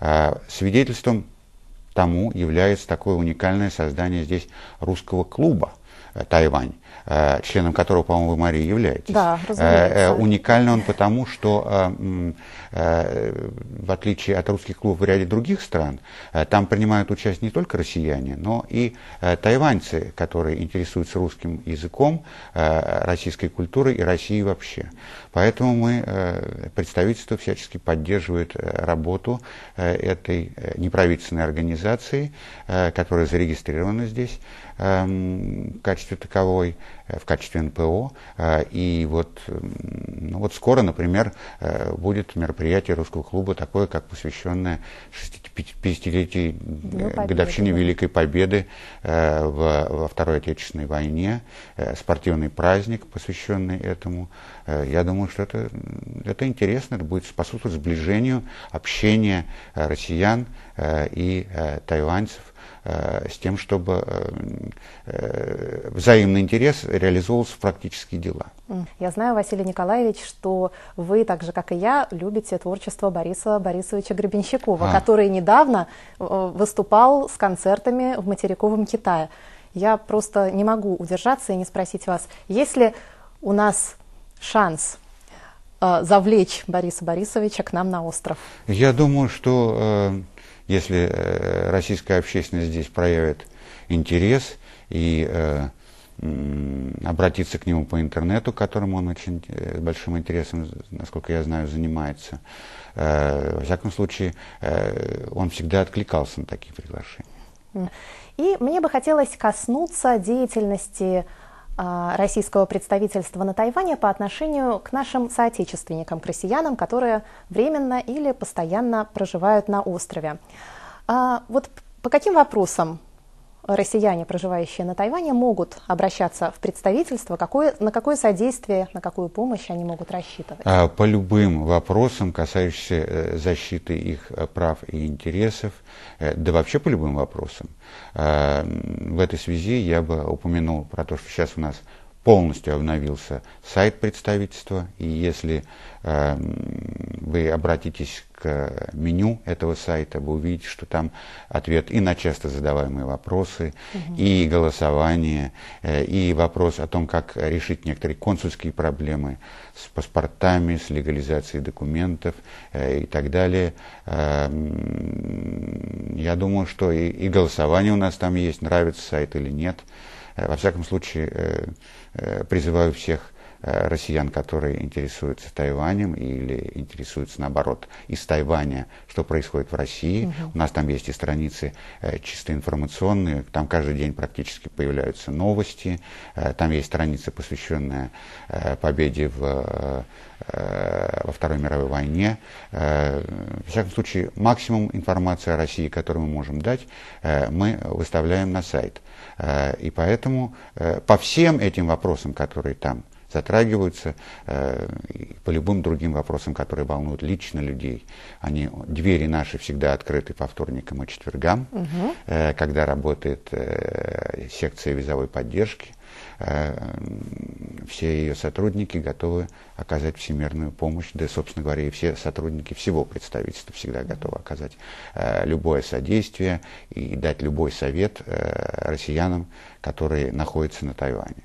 Э, свидетельством тому является такое уникальное создание здесь русского клуба – Э, Тайвань, э, членом которого, по-моему, вы, Мария, являетесь. Да, э, разумеется. Уникально он потому, что в отличие от русских клубов в ряде других стран, там принимают участие не только россияне, но и тайваньцы, которые интересуются русским языком, российской культурой и Россией вообще. Поэтому мы, представительство всячески поддерживает работу этой неправительственной организации, которая зарегистрирована здесь эм, в качестве качестве таковой Э, в качестве НПО. Э, и вот, ну вот скоро, например, э, будет мероприятие русского клуба такое, как посвященное 50-летию ну, годовщине Великой Победы во, во Второй Отечественной войне, спортивный праздник, посвященный этому. Я думаю, что это, это интересно, это будет способствовать сближению общения россиян и тайваньцев с тем, чтобы взаимный интерес реализовывалось в практические дела. Я знаю, Василий Николаевич, что вы, так же как и я, любите творчество Бориса Борисовича Гребенщикова, а. который недавно э, выступал с концертами в материковом Китае. Я просто не могу удержаться и не спросить вас, есть ли у нас шанс э, завлечь Бориса Борисовича к нам на остров? Я думаю, что э, если российская общественность здесь проявит интерес и обратиться к нему по интернету, которым он очень э, большим интересом, насколько я знаю, занимается. Э, во всяком случае, э, он всегда откликался на такие приглашения. И мне бы хотелось коснуться деятельности а, российского представительства на Тайване по отношению к нашим соотечественникам, к россиянам, которые временно или постоянно проживают на острове. А, вот по каким вопросам россияне, проживающие на Тайване, могут обращаться в представительство? Какое, на какое содействие, на какую помощь они могут рассчитывать? А, по любым вопросам, касающимся э, защиты их э, прав и интересов, э, да вообще по любым вопросам. А, в этой связи я бы упомянул про то, что сейчас у нас полностью обновился сайт представительства. И если э, вы обратитесь к меню этого сайта, вы увидите, что там ответ и на часто задаваемые вопросы, угу. и голосование, э, и вопрос о том, как решить некоторые консульские проблемы с паспортами, с легализацией документов э, и так далее. Э, я думаю, что и, и голосование у нас там есть, нравится сайт или нет. Э, во всяком случае, э, э, призываю всех Э, россиян, которые интересуются Тайванем или интересуются, наоборот, из Тайваня, что происходит в России. Угу. У нас там есть и страницы э, чисто информационные, там каждый день практически появляются новости, э, там есть страница, посвященная победе в, во Второй мировой войне. в всяком случае, максимум информации о России, которую мы можем дать, мы выставляем на сайт. И поэтому по всем этим вопросам, которые там затрагиваются э, по любым другим вопросам, которые волнуют лично людей. Они, двери наши всегда открыты по вторникам и четвергам, угу. э, когда работает э, секция визовой поддержки. Э, все ее сотрудники готовы оказать всемирную помощь, да, собственно говоря, и все сотрудники всего представительства всегда готовы оказать э, любое содействие и дать любой совет э, россиянам, которые находятся на Тайване.